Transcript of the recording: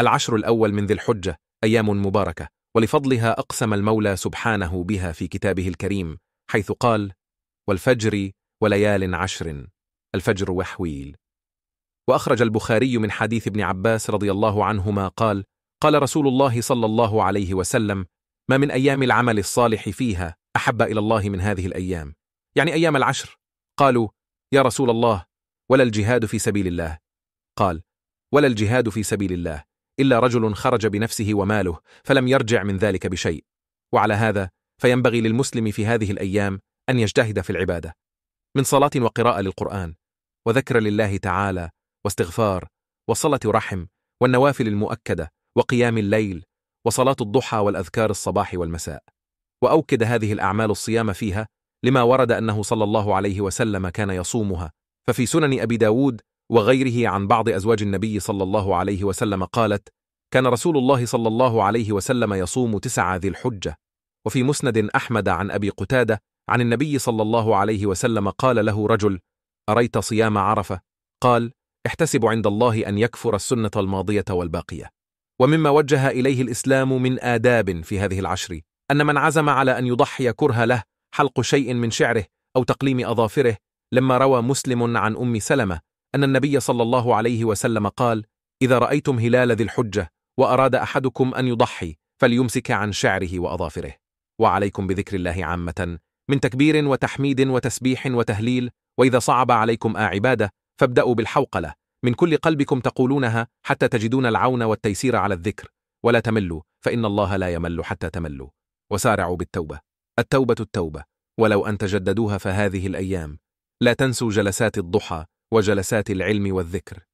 العشر الأول من ذي الحجة أيام مباركة ولفضلها أقسم المولى سبحانه بها في كتابه الكريم حيث قال والفجر وليال عشر الفجر وحويل وأخرج البخاري من حديث ابن عباس رضي الله عنهما قال قال رسول الله صلى الله عليه وسلم ما من أيام العمل الصالح فيها أحب إلى الله من هذه الأيام يعني أيام العشر قالوا يا رسول الله ولا الجهاد في سبيل الله قال ولا الجهاد في سبيل الله إلا رجل خرج بنفسه وماله فلم يرجع من ذلك بشيء وعلى هذا فينبغي للمسلم في هذه الأيام أن يجتهد في العبادة من صلاة وقراءة للقرآن وذكر لله تعالى واستغفار وصلة رحم والنوافل المؤكدة وقيام الليل وصلاة الضحى والأذكار الصباح والمساء وأوكد هذه الأعمال الصيام فيها لما ورد أنه صلى الله عليه وسلم كان يصومها ففي سنن أبي داود وغيره عن بعض أزواج النبي صلى الله عليه وسلم قالت كان رسول الله صلى الله عليه وسلم يصوم تسعة ذي الحجة وفي مسند أحمد عن أبي قتادة عن النبي صلى الله عليه وسلم قال له رجل أريت صيام عرفة؟ قال احتسب عند الله أن يكفر السنة الماضية والباقية ومما وجه إليه الإسلام من آداب في هذه العشر أن من عزم على أن يضحي كره له حلق شيء من شعره أو تقليم أظافره لما روى مسلم عن أم سلمة أن النبي صلى الله عليه وسلم قال إذا رأيتم هلال ذي الحجة وأراد أحدكم أن يضحي فليمسك عن شعره وأظافره وعليكم بذكر الله عامة من تكبير وتحميد وتسبيح وتهليل وإذا صعب عليكم أعبادة آه فابدأوا بالحوقلة من كل قلبكم تقولونها حتى تجدون العون والتيسير على الذكر ولا تملوا فإن الله لا يمل حتى تملوا وسارعوا بالتوبة التوبة التوبة ولو أن تجددوها فهذه الأيام لا تنسوا جلسات الضحى وجلسات العلم والذكر